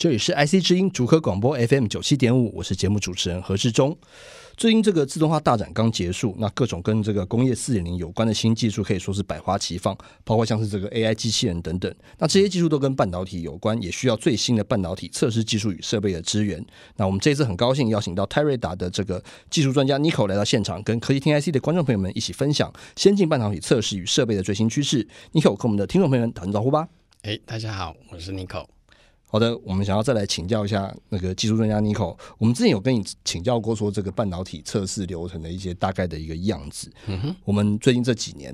这里是 IC 之音主科广播 FM 九七点五，我是节目主持人何志忠。最近这个自动化大展刚结束，那各种跟这个工业四点零有关的新技术可以说是百花齐放，包括像是这个 AI 机器人等等。那这些技术都跟半导体有关，也需要最新的半导体测试技术与设备的支援。那我们这次很高兴邀请到泰瑞达的这个技术专家 n i c o 来到现场，跟科技听 IC 的观众朋友们一起分享先进半导体测试与设备的最新趋势。n i c o 跟我们的听众朋友们打声招呼吧。哎，大家好，我是 n i c o 好的，我们想要再来请教一下那个技术专家 Nicole。我们之前有跟你请教过，说这个半导体测试流程的一些大概的一个样子。我们最近这几年，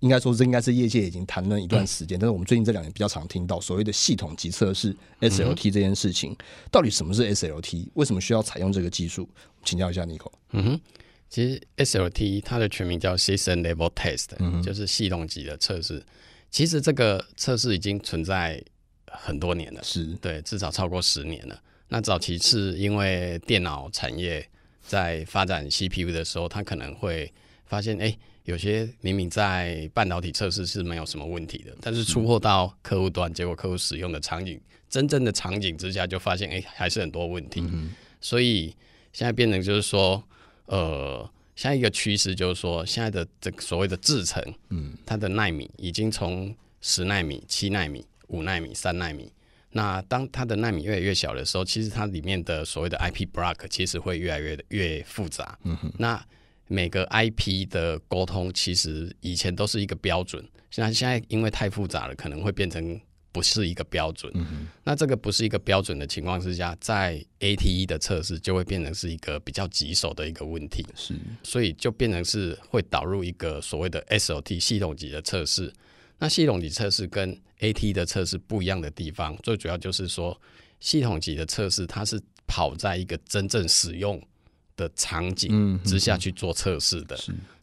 应该说这应该是业界已经谈论一段时间，但是我们最近这两年比较常听到所谓的系统级测试 s l t 这件事情，到底什么是 s l t 为什么需要采用这个技术？请教一下 Nicole。嗯哼，其实 s l t 它的全名叫 System Level Test，就是系统级的测试。其实这个测试已经存在。很多年了，是对，至少超过十年了。那早期是因为电脑产业在发展 CPU 的时候，它可能会发现，哎，有些明明在半导体测试是没有什么问题的，但是出货到客户端，结果客户使用的场景，真正的场景之下，就发现，哎，还是很多问题。所以现在变成就是说，呃，下一个趋势就是说，现在的这个所谓的制程，嗯，它的纳米已经从十纳米、七纳米。五纳米、三纳米，那当它的纳米越来越小的时候，其实它里面的所谓的 IP block 其实会越来越越复杂。嗯哼。那每个 IP 的沟通其实以前都是一个标准，现在现在因为太复杂了，可能会变成不是一个标准。嗯哼。那这个不是一个标准的情况之下，在 ATE 的测试就会变成是一个比较棘手的一个问题。是。所以就变成是会导入一个所谓的 SOT 系统级的测试。那系统级测试跟 AT 的测试不一样的地方，最主要就是说，系统级的测试它是跑在一个真正使用。的场景之下去做测试的，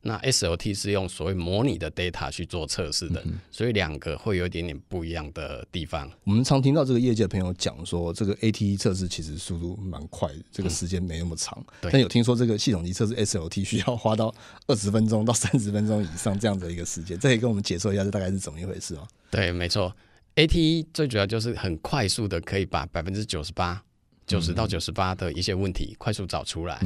那 S L T 是用所谓模拟的 data 去做测试的，所以两个会有一点点不一样的地方。我们常听到这个业界的朋友讲说，这个 A T E 测试其实速度蛮快，这个时间没那么长。但有听说这个系统级测试 S L T 需要花到二十分钟到三十分钟以上这样的一个时间，这也跟我们解说一下这大概是怎么一回事哦。对，没错，A T E 最主要就是很快速的可以把百分之九十八。九十到九十八的一些问题快速找出来，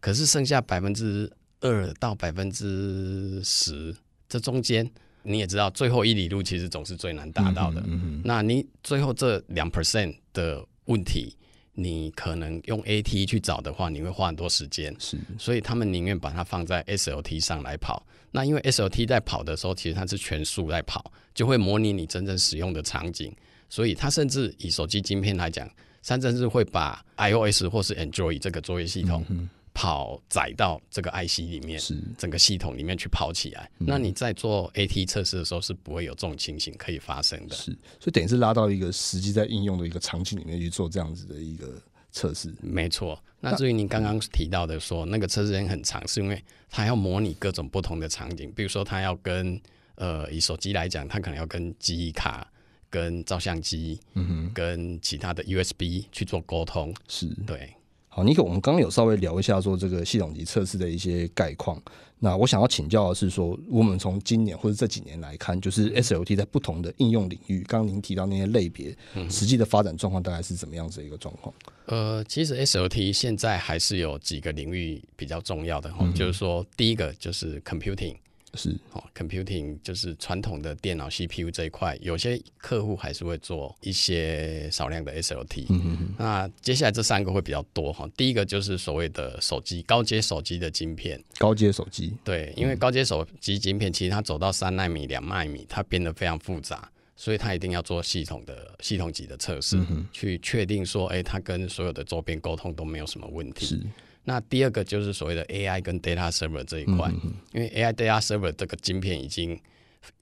可是剩下百分之二到百分之十这中间，你也知道最后一里路其实总是最难达到的。那你最后这两 percent 的问题，你可能用 A T 去找的话，你会花很多时间。是，所以他们宁愿把它放在 S L T 上来跑。那因为 S L T 在跑的时候，其实它是全速在跑，就会模拟你真正使用的场景。所以它甚至以手机晶片来讲。三正是会把 iOS 或是 Android 这个作业系统跑载到这个 IC 里面，整个系统里面去跑起来。那你在做 AT 测试的时候，是不会有这种情形可以发生的。是，所以等于是拉到一个实际在应用的一个场景里面去做这样子的一个测试。没错。那至于你刚刚提到的说那个测试时间很长，是因为它要模拟各种不同的场景，比如说它要跟呃以手机来讲，它可能要跟记忆卡。跟照相机，嗯哼，跟其他的 USB 去做沟通，是对。好，尼克，我们刚刚有稍微聊一下说这个系统级测试的一些概况。那我想要请教的是说，我们从今年或者这几年来看，就是 s l t 在不同的应用领域，刚刚您提到那些类别，实际的发展状况大概是怎么样子的一个状况？呃，其实 s l t 现在还是有几个领域比较重要的哈，就是说，第一个就是 Computing。是，哦，computing 就是传统的电脑 CPU 这一块，有些客户还是会做一些少量的 SLT。嗯嗯。那接下来这三个会比较多哈，第一个就是所谓的手机高阶手机的晶片。高阶手机。对，因为高阶手机晶片其实它走到三纳米、两纳米，它变得非常复杂，所以它一定要做系统的系统级的测试，去确定说，哎，它跟所有的周边沟通都没有什么问题。是。那第二个就是所谓的 AI 跟 data server 这一块，因为 AI data server 这个晶片已经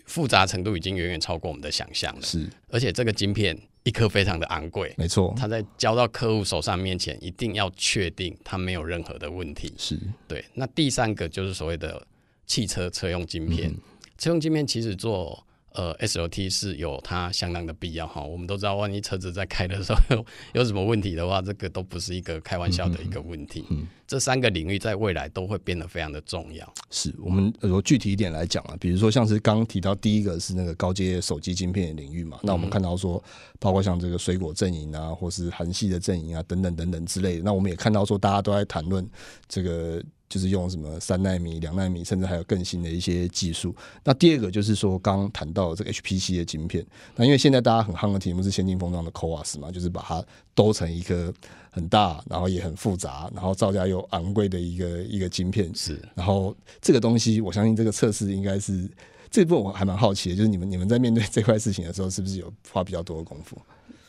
复杂程度已经远远超过我们的想象了。是，而且这个晶片一颗非常的昂贵。没错，它在交到客户手上面前，一定要确定它没有任何的问题。是，对。那第三个就是所谓的汽车车用晶片，车用晶片其实做。呃，S O T 是有它相当的必要哈。我们都知道，万一车子在开的时候 有什么问题的话，这个都不是一个开玩笑的一个问题。嗯，这三个领域在未来都会变得非常的重要。是我们如果具体一点来讲啊，比如说像是刚提到第一个是那个高阶手机晶片领域嘛，那我们看到说，包括像这个水果阵营啊，或是韩系的阵营啊，等等等等之类，的，那我们也看到说，大家都在谈论这个。就是用什么三纳米、两纳米，甚至还有更新的一些技术。那第二个就是说，刚谈到这个 HPC 的晶片。那因为现在大家很夯的题目是先进封装的 c o a r s 嘛，就是把它都成一个很大，然后也很复杂，然后造价又昂贵的一个一个晶片。是。然后这个东西，我相信这个测试应该是这部分我还蛮好奇的，就是你们你们在面对这块事情的时候，是不是有花比较多的功夫？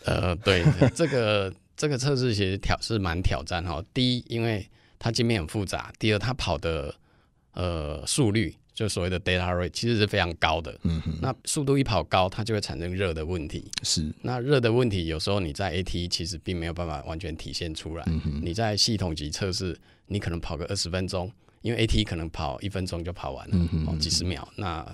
呃，对，这个这个测试其实挑是蛮挑战哈。第一，因为它界面很复杂，第二它跑的呃速率，就所谓的 data rate，其实是非常高的。嗯哼。那速度一跑高，它就会产生热的问题。是。那热的问题，有时候你在 A T 其实并没有办法完全体现出来。嗯哼。你在系统级测试，你可能跑个二十分钟，因为 A T 可能跑一分钟就跑完了，嗯哼。几十秒，那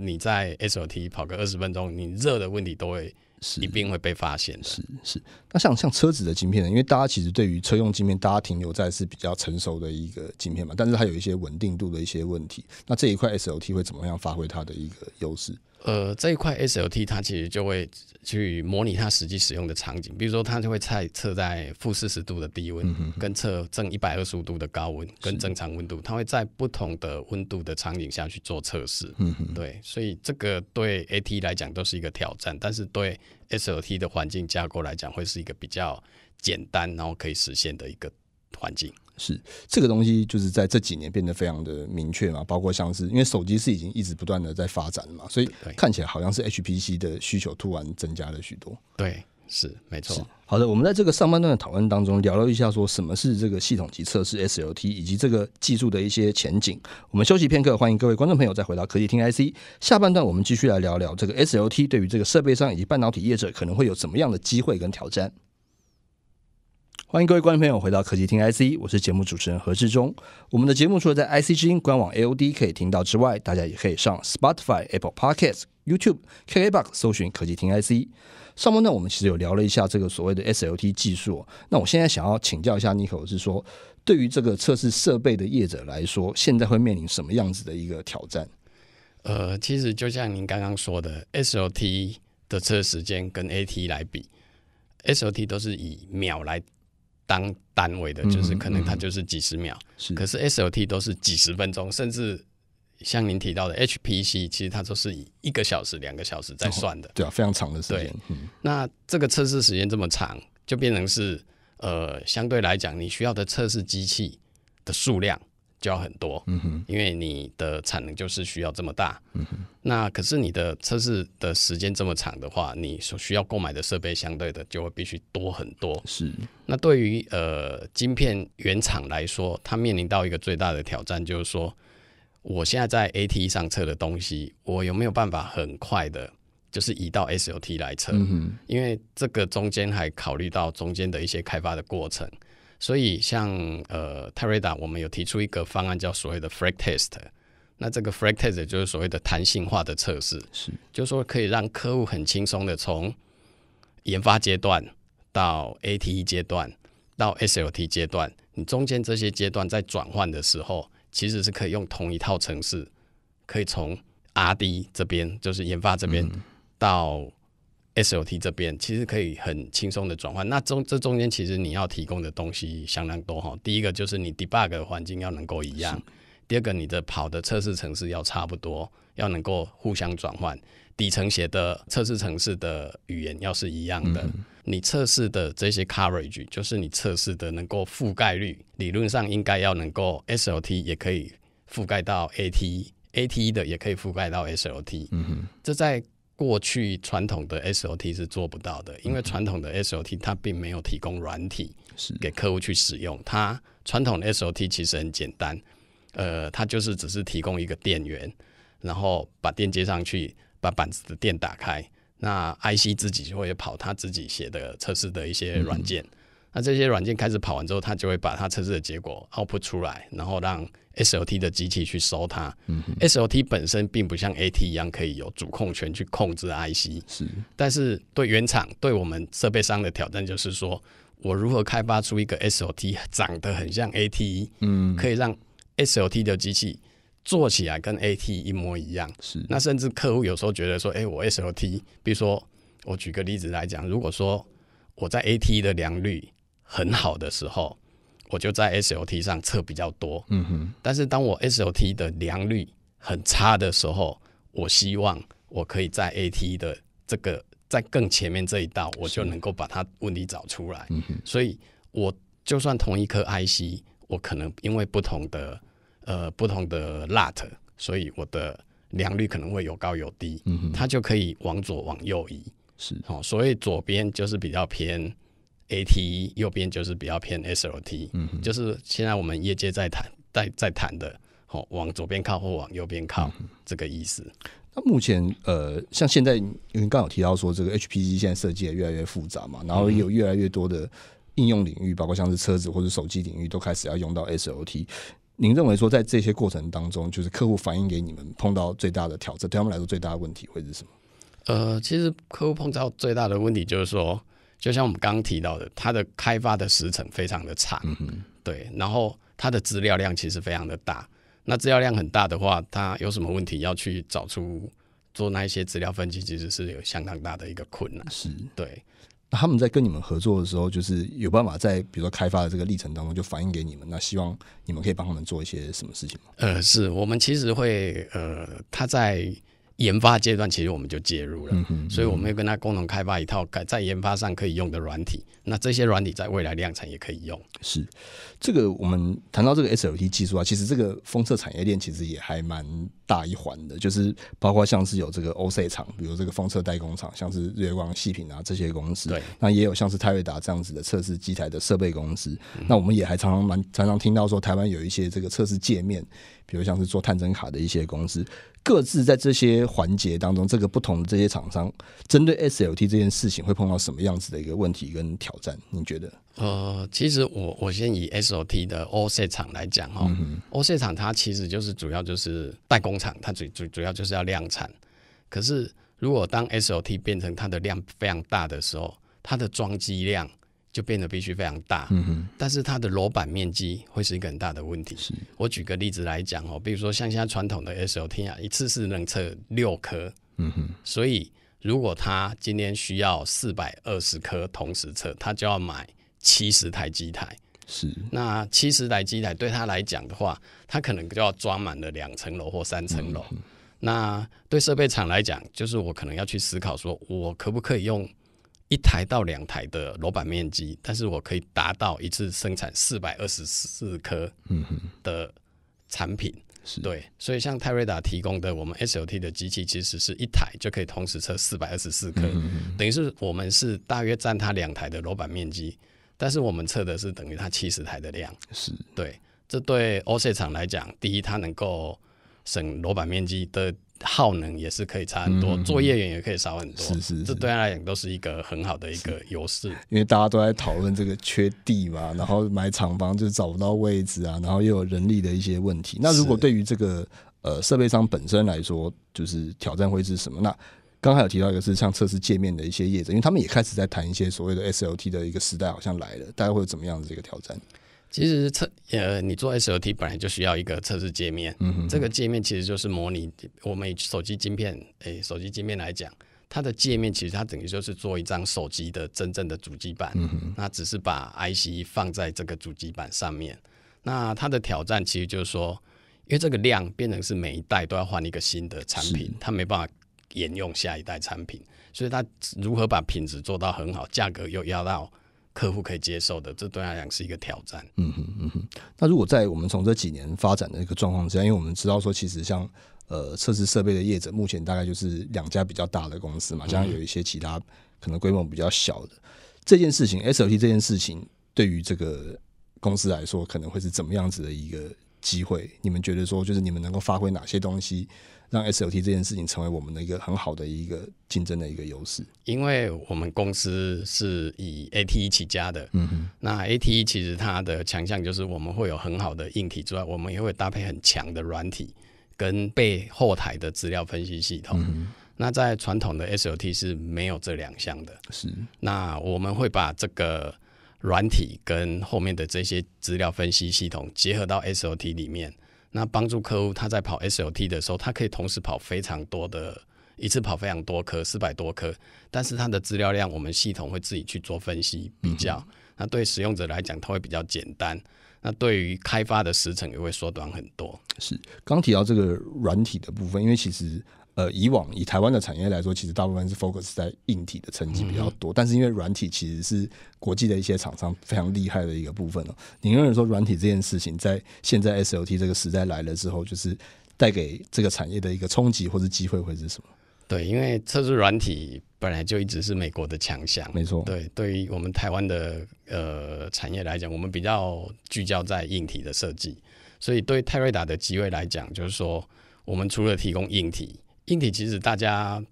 你在 S o T 跑个二十分钟，你热的问题都会。是一定会被发现，是是。那像像车子的晶片呢？因为大家其实对于车用晶片，大家停留在是比较成熟的一个晶片嘛，但是它有一些稳定度的一些问题。那这一块 SOT 会怎么样发挥它的一个优势？呃，这一块 SOT 它其实就会去模拟它实际使用的场景，比如说它就会测测在负四十度的低温，跟测正一百二十五度的高温，跟正常温度，它会在不同的温度的场景下去做测试。嗯嗯。对，所以这个对 AT 来讲都是一个挑战，但是对。SOT 的环境架构来讲，会是一个比较简单，然后可以实现的一个环境。是这个东西，就是在这几年变得非常的明确嘛。包括像是因为手机是已经一直不断的在发展嘛，所以看起来好像是 HPC 的需求突然增加了许多。对。是，没错。好的，我们在这个上半段的讨论当中聊了一下，说什么是这个系统级测试 SLT 以及这个技术的一些前景。我们休息片刻，欢迎各位观众朋友再回到科技听 IC。下半段我们继续来聊聊这个 SLT 对于这个设备商以及半导体业者可能会有什么样的机会跟挑战。欢迎各位观众朋友回到科技听 IC，我是节目主持人何志忠。我们的节目除了在 IC 之音官网 L D 可以听到之外，大家也可以上 Spotify、Apple Podcasts、YouTube、K A Box 搜寻科技听 IC。上波呢，我们其实有聊了一下这个所谓的 S L T 技术。那我现在想要请教一下 niko，是说对于这个测试设备的业者来说，现在会面临什么样子的一个挑战？呃，其实就像您刚刚说的，S L T 的测试时间跟 A T 来比，S L T 都是以秒来。当单位的，就是可能它就是几十秒，可是 S o T 都是几十分钟，甚至像您提到的 H P C，其实它都是以一个小时、两个小时在算的，对啊，非常长的时间。对，那这个测试时间这么长，就变成是呃，相对来讲你需要的测试机器的数量。就要很多，嗯哼，因为你的产能就是需要这么大，嗯哼。那可是你的测试的时间这么长的话，你所需要购买的设备相对的就会必须多很多，是。那对于呃晶片原厂来说，它面临到一个最大的挑战就是说，我现在在 A T 上测的东西，我有没有办法很快的，就是移到 S o T 来测？嗯因为这个中间还考虑到中间的一些开发的过程。所以，像呃泰瑞达，我们有提出一个方案，叫所谓的 f r e x test”。那这个 f r e x test” 就是所谓的弹性化的测试，是，就是说可以让客户很轻松的从研发阶段到 ATE 阶段到 s l t 阶段，你中间这些阶段在转换的时候，其实是可以用同一套程式，可以从 RD 这边，就是研发这边到。SOT 这边其实可以很轻松的转换，那中这中间其实你要提供的东西相当多哈。第一个就是你 debug 环境要能够一样，第二个你的跑的测试程式要差不多，要能够互相转换。底层写的测试程式的语言要是一样的，你测试的这些 coverage，就是你测试的能够覆盖率，理论上应该要能够 SOT 也可以覆盖到 AT，AT 的也可以覆盖到 SOT。嗯哼，这在。过去传统的 SOT 是做不到的，因为传统的 SOT 它并没有提供软体给客户去使用。它传统 SOT 其实很简单，呃，它就是只是提供一个电源，然后把电接上去，把板子的电打开，那 IC 自己就会跑它自己写的测试的一些软件。那这些软件开始跑完之后，它就会把它测试的结果 output 出来，然后让 SOT 的机器去收它，SOT 嗯本身并不像 AT 一样可以有主控权去控制 IC，是。但是对原厂、对我们设备商的挑战就是说，我如何开发出一个 SOT 长得很像 AT，嗯，可以让 SOT 的机器做起来跟 AT 一模一样，是。那甚至客户有时候觉得说，哎，我 SOT，比如说我举个例子来讲，如果说我在 AT 的良率很好的时候。我就在 SOT 上测比较多，嗯哼。但是当我 SOT 的良率很差的时候，我希望我可以在 AT 的这个在更前面这一道，我就能够把它问题找出来。嗯哼。所以我就算同一颗 IC，我可能因为不同的呃不同的 l u t 所以我的良率可能会有高有低。嗯哼。它就可以往左往右移。是。哦，所以左边就是比较偏。A T 右边就是比较偏 S O T，嗯，就是现在我们业界在谈，在在谈的，好往左边靠或往右边靠，这个意思。那目前呃，像现在因为刚有提到说这个 H P G 现在设计也越来越复杂嘛，然后有越来越多的应用领域，包括像是车子或者手机领域都开始要用到 S O T。您认为说在这些过程当中，就是客户反映给你们碰到最大的挑战，对他们来说最大的问题会是什么？呃，其实客户碰到最大的问题就是说。就像我们刚刚提到的，它的开发的时程非常的长，对，然后它的资料量其实非常的大。那资料量很大的话，它有什么问题要去找出做那一些资料分析，其实是有相当大的一个困难。是，对。那他们在跟你们合作的时候，就是有办法在比如说开发的这个历程当中就反映给你们。那希望你们可以帮他们做一些什么事情吗？呃，是我们其实会呃，他在。研发阶段其实我们就介入了，所以我们会跟他共同开发一套在研发上可以用的软体。那这些软体在未来量产也可以用。是，这个我们谈到这个 s l t 技术啊，其实这个封测产业链其实也还蛮大一环的，就是包括像是有这个 OCE 厂，比如这个封测代工厂，像是日月光、细品啊这些公司。对。那也有像是泰瑞达这样子的测试机台的设备公司。那我们也还常常蛮常常听到说，台湾有一些这个测试界面，比如像是做探针卡的一些公司。各自在这些环节当中，这个不同的这些厂商针对 s l t 这件事情会碰到什么样子的一个问题跟挑战？你觉得？呃，其实我我先以 s l t 的 o c 厂来讲哈 o c 厂它其实就是主要就是代工厂，它主主主要就是要量产。可是如果当 s l t 变成它的量非常大的时候，它的装机量。就变得必须非常大，嗯但是它的楼板面积会是一个很大的问题。是。我举个例子来讲哦，比如说像现在传统的 SOT 啊，一次是能测六颗，嗯哼，所以如果他今天需要四百二十颗同时测，他就要买七十台机台。是，那七十台机台对他来讲的话，他可能就要装满了两层楼或三层楼。那对设备厂来讲，就是我可能要去思考，说我可不可以用？一台到两台的楼板面积，但是我可以达到一次生产四百二十四颗的产品。是，对，所以像泰瑞达提供的我们 SOT 的机器，其实是一台就可以同时测四百二十四颗，等于是我们是大约占它两台的楼板面积，但是我们测的是等于它七十台的量。是，对，这对 OCE 厂来讲，第一，它能够省楼板面积的。耗能也是可以差很多，作业员也可以少很多，是是，这对他来讲都是一个很好的一个优势。因为大家都在讨论这个缺地嘛，然后买厂房就找不到位置啊，然后又有人力的一些问题。那如果对于这个呃设备商本身来说，就是挑战会是什么？那刚才有提到一个是像测试界面的一些业者，因为他们也开始在谈一些所谓的 s l t 的一个时代好像来了，大家会有怎么样的一个挑战？其实测呃，你做 s o t 本来就需要一个测试界面，这个界面其实就是模拟我们手机晶片，诶，手机晶片来讲，它的界面其实它等于就是做一张手机的真正的主机板，那只是把 IC 放在这个主机板上面。那它的挑战其实就是说，因为这个量变成是每一代都要换一个新的产品，它没办法沿用下一代产品，所以它如何把品质做到很好，价格又要到。客户可以接受的，这他来讲是一个挑战。嗯哼，嗯哼。那如果在我们从这几年发展的一个状况之下，因为我们知道说，其实像呃测试设备的业者，目前大概就是两家比较大的公司嘛，像有一些其他可能规模比较小的这件事情，S O T 这件事情对于这个公司来说，可能会是怎么样子的一个？机会，你们觉得说就是你们能够发挥哪些东西，让 SOT 这件事情成为我们的一个很好的一个竞争的一个优势？因为我们公司是以 AT e 起家的，嗯，那 AT e 其实它的强项就是我们会有很好的硬体之外，我们也会搭配很强的软体跟背后台的资料分析系统。那在传统的 SOT 是没有这两项的，是。那我们会把这个。软体跟后面的这些资料分析系统结合到 SOT 里面，那帮助客户他在跑 SOT 的时候，他可以同时跑非常多的一次跑非常多颗四百多颗，但是它的资料量我们系统会自己去做分析比较，那对使用者来讲它会比较简单，那对于开发的时程也会缩短很多。是刚提到这个软体的部分，因为其实。呃，以往以台湾的产业来说，其实大部分是 focus 在硬体的成绩比较多，但是因为软体其实是国际的一些厂商非常厉害的一个部分哦。你认为说软体这件事情在现在 SOT 这个时代来了之后，就是带给这个产业的一个冲击或者机会会是什么？对，因为测试软体本来就一直是美国的强项，没错。对，对于我们台湾的呃产业来讲，我们比较聚焦在硬体的设计，所以对泰瑞达的机会来讲，就是说我们除了提供硬体。硬体其实大家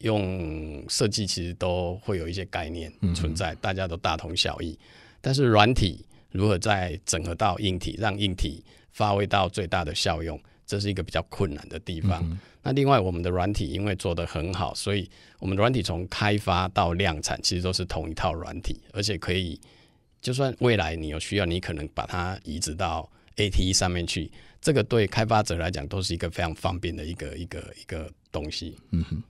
用设计其实都会有一些概念存在，大家都大同小异。但是软体如何再整合到硬体，让硬体发挥到最大的效用，这是一个比较困难的地方。那另外，我们的软体因为做得很好，所以我们软体从开发到量产其实都是同一套软体，而且可以就算未来你有需要，你可能把它移植到 A T 上面去，这个对开发者来讲都是一个非常方便的一个一个一个。东西，嗯哼，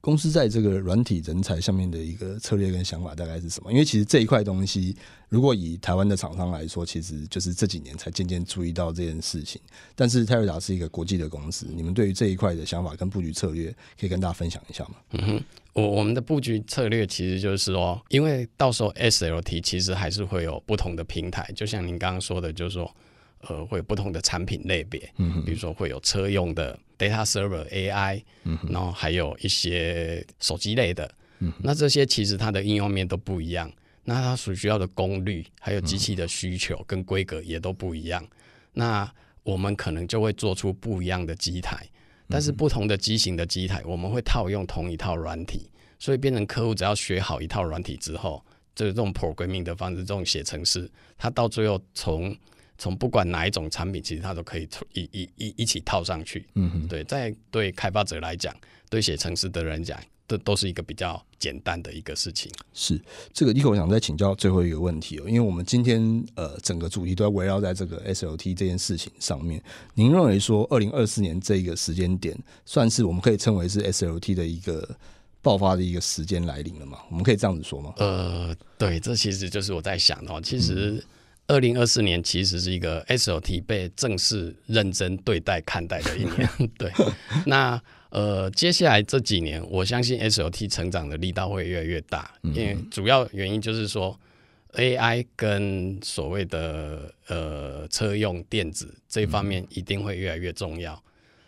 公司在这个软体人才上面的一个策略跟想法大概是什么？因为其实这一块东西，如果以台湾的厂商来说，其实就是这几年才渐渐注意到这件事情。但是泰瑞达是一个国际的公司，你们对于这一块的想法跟布局策略可以跟大家分享一下吗？嗯哼，我我们的布局策略其实就是说，因为到时候 S L T 其实还是会有不同的平台，就像您刚刚说的，就是说，呃，会有不同的产品类别，嗯哼，比如说会有车用的。data server AI，嗯，然后还有一些手机类的，那这些其实它的应用面都不一样，那它所需要的功率，还有机器的需求跟规格也都不一样，那我们可能就会做出不一样的机台，但是不同的机型的机台，我们会套用同一套软体，所以变成客户只要学好一套软体之后，就是这种 programming 的方式，这种写程式，它到最后从从不管哪一种产品，其实它都可以一一一一起套上去。嗯，对。在对开发者来讲，对写程式的人讲，都都是一个比较简单的一个事情。是这个，一口想再请教最后一个问题哦，因为我们今天呃整个主题都要围绕在这个 S L T 这件事情上面。您认为说二零二四年这一个时间点，算是我们可以称为是 S L T 的一个爆发的一个时间来临了吗？我们可以这样子说吗？呃，对，这其实就是我在想哦，其实。二零二四年其实是一个 SOT 被正式认真对待看待的一年，对。那呃，接下来这几年，我相信 SOT 成长的力道会越来越大，因为主要原因就是说 AI 跟所谓的呃车用电子这方面一定会越来越重要。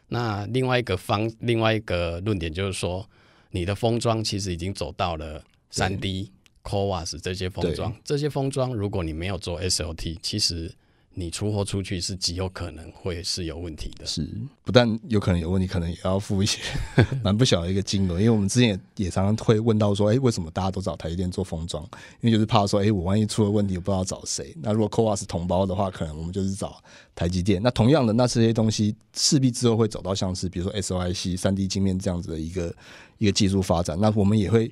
那另外一个方，另外一个论点就是说，你的封装其实已经走到了三 D。Coas 这些封装，这些封装，如果你没有做 SOT，其实你出货出去是极有可能会是有问题的。是，不但有可能有问题，可能也要付一些 蛮不小的一个金额。因为我们之前也常常会问到说，哎，为什么大家都找台积电做封装？因为就是怕说，哎，我万一出了问题，我不知道找谁。那如果 Coas 同胞的话，可能我们就是找台积电。那同样的，那这些东西势必之后会走到像是比如说 s i c 三 D 晶面这样子的一个一个技术发展，那我们也会。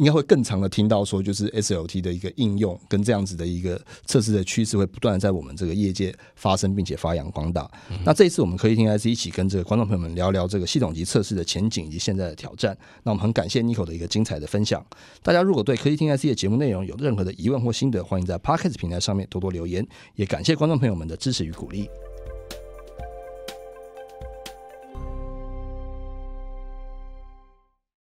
应该会更常的听到说，就是 S L T 的一个应用跟这样子的一个测试的趋势，会不断的在我们这个业界发生，并且发扬光大。那这一次我们科技听 S C 一起跟这个观众朋友们聊聊这个系统级测试的前景以及现在的挑战。那我们很感谢 Nico 的一个精彩的分享。大家如果对科技听 S C 的节目内容有任何的疑问或心得，欢迎在 Podcast 平台上面多多留言。也感谢观众朋友们的支持与鼓励。